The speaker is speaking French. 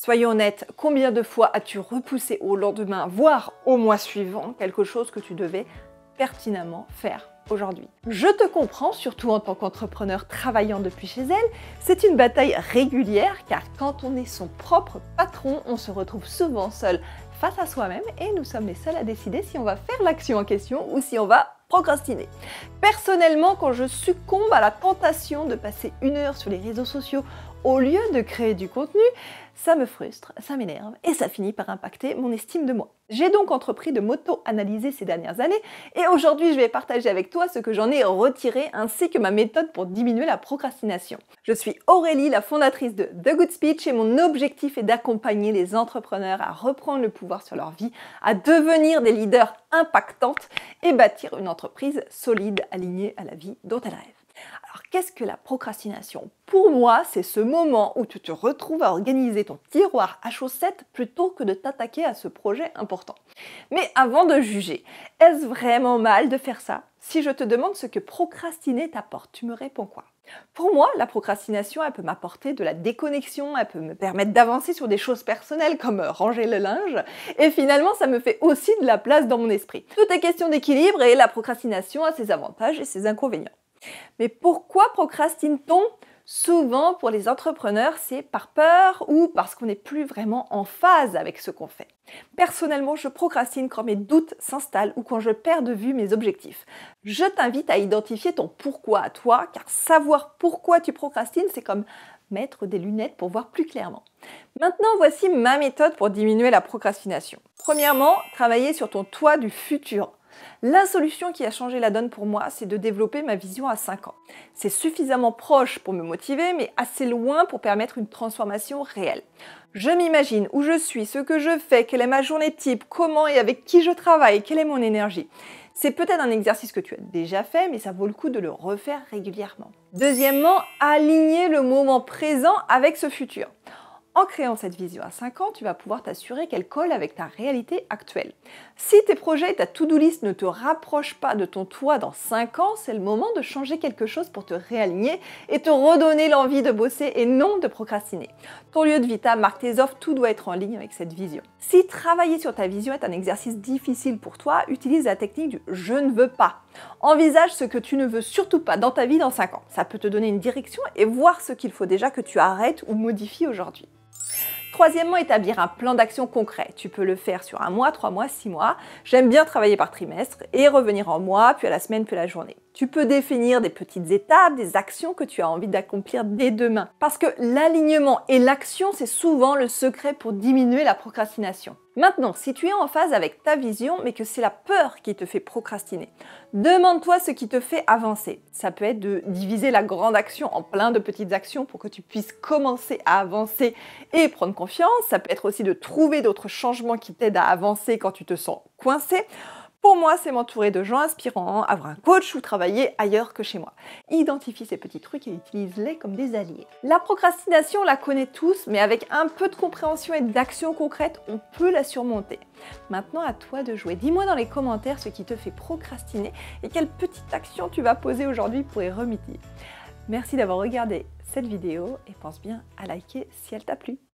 Soyons honnêtes, combien de fois as-tu repoussé au lendemain, voire au mois suivant, quelque chose que tu devais pertinemment faire aujourd'hui Je te comprends, surtout en tant qu'entrepreneur travaillant depuis chez elle, c'est une bataille régulière car quand on est son propre patron, on se retrouve souvent seul face à soi-même et nous sommes les seuls à décider si on va faire l'action en question ou si on va procrastiner. Personnellement, quand je succombe à la tentation de passer une heure sur les réseaux sociaux au lieu de créer du contenu, ça me frustre, ça m'énerve et ça finit par impacter mon estime de moi. J'ai donc entrepris de m'auto-analyser ces dernières années et aujourd'hui je vais partager avec toi ce que j'en ai retiré ainsi que ma méthode pour diminuer la procrastination. Je suis Aurélie, la fondatrice de The Good Speech et mon objectif est d'accompagner les entrepreneurs à reprendre le pouvoir sur leur vie, à devenir des leaders impactantes et bâtir une entreprise solide alignée à la vie dont elles rêvent. Alors qu'est-ce que la procrastination Pour moi, c'est ce moment où tu te retrouves à organiser ton tiroir à chaussettes plutôt que de t'attaquer à ce projet important. Mais avant de juger, est-ce vraiment mal de faire ça Si je te demande ce que procrastiner t'apporte, tu me réponds quoi pour moi, la procrastination, elle peut m'apporter de la déconnexion, elle peut me permettre d'avancer sur des choses personnelles comme ranger le linge, et finalement, ça me fait aussi de la place dans mon esprit. Tout est question d'équilibre et la procrastination a ses avantages et ses inconvénients. Mais pourquoi procrastine-t-on Souvent, pour les entrepreneurs, c'est par peur ou parce qu'on n'est plus vraiment en phase avec ce qu'on fait. Personnellement, je procrastine quand mes doutes s'installent ou quand je perds de vue mes objectifs. Je t'invite à identifier ton pourquoi à toi, car savoir pourquoi tu procrastines, c'est comme mettre des lunettes pour voir plus clairement. Maintenant, voici ma méthode pour diminuer la procrastination. Premièrement, travailler sur ton toi du futur la solution qui a changé la donne pour moi, c'est de développer ma vision à 5 ans. C'est suffisamment proche pour me motiver, mais assez loin pour permettre une transformation réelle. Je m'imagine où je suis, ce que je fais, quelle est ma journée type, comment et avec qui je travaille, quelle est mon énergie. C'est peut-être un exercice que tu as déjà fait, mais ça vaut le coup de le refaire régulièrement. Deuxièmement, aligner le moment présent avec ce futur. En créant cette vision à 5 ans, tu vas pouvoir t'assurer qu'elle colle avec ta réalité actuelle. Si tes projets et ta to-do list ne te rapprochent pas de ton toi dans 5 ans, c'est le moment de changer quelque chose pour te réaligner et te redonner l'envie de bosser et non de procrastiner. Ton lieu de Vita, ta marque, tes offres, tout doit être en ligne avec cette vision. Si travailler sur ta vision est un exercice difficile pour toi, utilise la technique du je ne veux pas. Envisage ce que tu ne veux surtout pas dans ta vie dans 5 ans. Ça peut te donner une direction et voir ce qu'il faut déjà que tu arrêtes ou modifies aujourd'hui. Troisièmement, établir un plan d'action concret. Tu peux le faire sur un mois, trois mois, six mois. J'aime bien travailler par trimestre et revenir en mois, puis à la semaine, puis à la journée. Tu peux définir des petites étapes, des actions que tu as envie d'accomplir dès demain. Parce que l'alignement et l'action, c'est souvent le secret pour diminuer la procrastination. Maintenant, si tu es en phase avec ta vision, mais que c'est la peur qui te fait procrastiner, demande-toi ce qui te fait avancer. Ça peut être de diviser la grande action en plein de petites actions pour que tu puisses commencer à avancer et prendre confiance. Ça peut être aussi de trouver d'autres changements qui t'aident à avancer quand tu te sens coincé. Pour moi, c'est m'entourer de gens inspirants, avoir un coach ou travailler ailleurs que chez moi. Identifie ces petits trucs et utilise-les comme des alliés. La procrastination, on la connaît tous, mais avec un peu de compréhension et d'action concrète, on peut la surmonter. Maintenant, à toi de jouer. Dis-moi dans les commentaires ce qui te fait procrastiner et quelle petite action tu vas poser aujourd'hui pour y remédier. Merci d'avoir regardé cette vidéo et pense bien à liker si elle t'a plu.